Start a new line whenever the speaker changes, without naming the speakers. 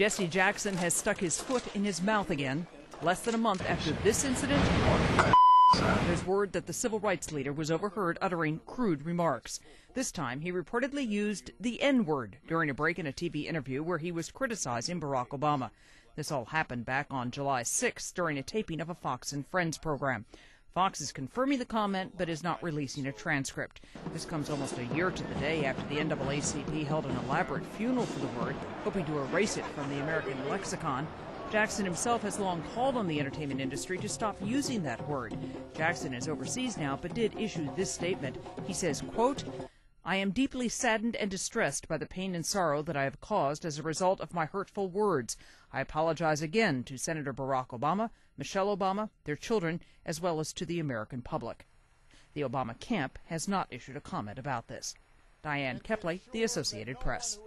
Jesse Jackson has stuck his foot in his mouth again, less than a month after this incident. There's word that the civil rights leader was overheard uttering crude remarks. This time, he reportedly used the N word during a break in a TV interview where he was criticizing Barack Obama. This all happened back on July 6 during a taping of a Fox and Friends program. Fox is confirming the comment but is not releasing a transcript. This comes almost a year to the day after the NAACP held an elaborate funeral for the word, hoping to erase it from the American lexicon. Jackson himself has long called on the entertainment industry to stop using that word. Jackson is overseas now, but did issue this statement. He says, quote, I am deeply saddened and distressed by the pain and sorrow that I have caused as a result of my hurtful words. I apologize again to Senator Barack Obama, Michelle Obama, their children, as well as to the American public. The Obama camp has not issued a comment about this. Diane Kepley, The Associated Press.